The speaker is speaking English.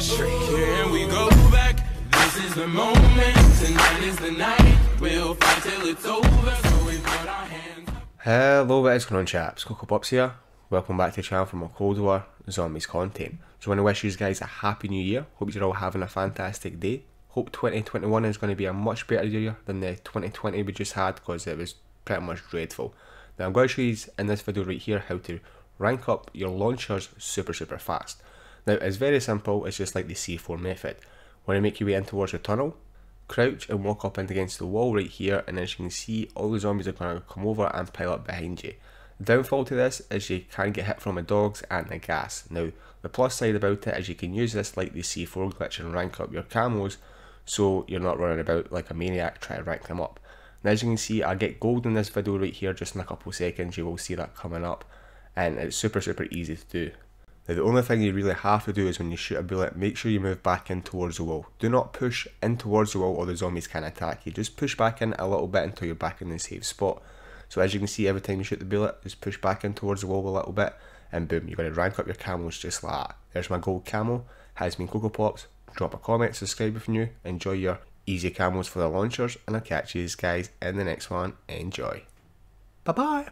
Here we go back. This is the moment. Tonight is the night. We'll fight till it's over. So we put our hands. Hello, what is going on, chaps? Coco Pops here. Welcome back to the channel for more Cold War Zombies content. So, I want to wish you guys a happy new year. Hope you're all having a fantastic day. Hope 2021 is going to be a much better year than the 2020 we just had because it was pretty much dreadful. Now, I'm going to show you in this video right here how to rank up your launchers super, super fast. Now it's very simple, it's just like the C4 method. When you make your way in towards your tunnel, crouch and walk up and against the wall right here and as you can see all the zombies are going to come over and pile up behind you. The downfall to this is you can get hit from the dogs and the gas. Now the plus side about it is you can use this like the C4 glitch and rank up your camos so you're not running about like a maniac trying to rank them up. And as you can see I get gold in this video right here just in a couple seconds you will see that coming up and it's super super easy to do. Now the only thing you really have to do is when you shoot a bullet, make sure you move back in towards the wall. Do not push in towards the wall or the zombies can attack you. Just push back in a little bit until you're back in the safe spot. So as you can see, every time you shoot the bullet, just push back in towards the wall a little bit, and boom, you're going to rank up your camels just like that. There's my gold camel, has been Coco Pops. Drop a comment, subscribe if you're new, enjoy your easy camels for the launchers, and I'll catch you guys in the next one. Enjoy. Bye bye.